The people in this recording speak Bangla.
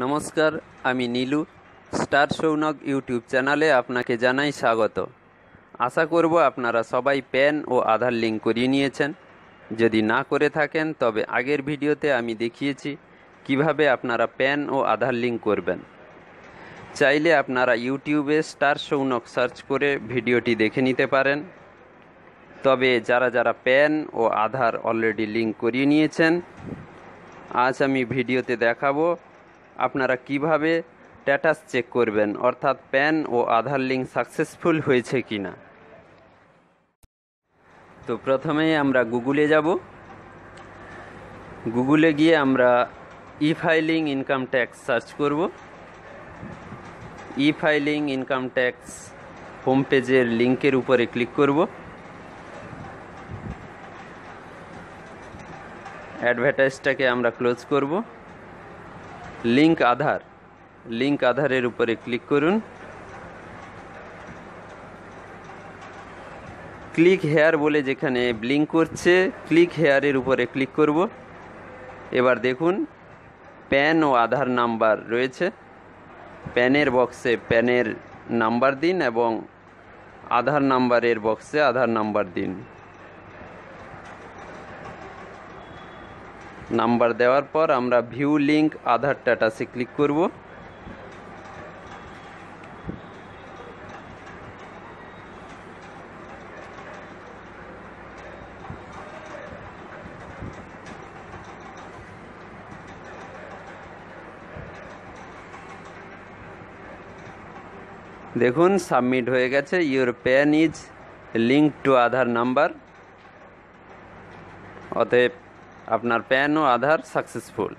নমস্কার আমি নীলু স্টার সৌনক ইউটিউব চ্যানেলে আপনাকে জানাই স্বাগত আশা করব আপনারা সবাই প্যান ও আধার লিঙ্ক করিয়ে নিয়েছেন যদি না করে থাকেন তবে আগের ভিডিওতে আমি দেখিয়েছি কিভাবে আপনারা প্যান ও আধার লিঙ্ক করবেন চাইলে আপনারা ইউটিউবে স্টার সৌনক সার্চ করে ভিডিওটি দেখে নিতে পারেন তবে যারা যারা প্যান ও আধার অলরেডি লিঙ্ক করিয়ে নিয়েছেন আজ আমি ভিডিওতে দেখাবো আপনারা কিভাবে স্ট্যাটাস চেক করবেন অর্থাৎ প্যান ও আধার লিঙ্ক সাকসেসফুল হয়েছে কি না তো প্রথমেই আমরা গুগলে যাব গুগলে গিয়ে আমরা e filing income tax search করব e filing income tax home পেজের লিঙ্কের উপরে ক্লিক করব অ্যাডভার্টাইজটাকে আমরা ক্লোজ করবো লিঙ্ক আধার লিঙ্ক আধারের উপরে ক্লিক করুন ক্লিক হেয়ার বলে যেখানে ব্লিঙ্ক করছে ক্লিক হেয়ারের উপরে ক্লিক করব এবার দেখুন প্যান ও আধার নাম্বার রয়েছে প্যানের বক্সে প্যানের নাম্বার দিন এবং আধার নাম্বারের বক্সে আধার নাম্বার দিন নাম্বার দেওয়ার পর আমরা ভিউ লিঙ্ক আধার টাটাসে ক্লিক করব দেখুন সাবমিট হয়ে গেছে your PAN is link to Aadhaar number অতএব আপনার প্যানও আধার সাকসেসফুল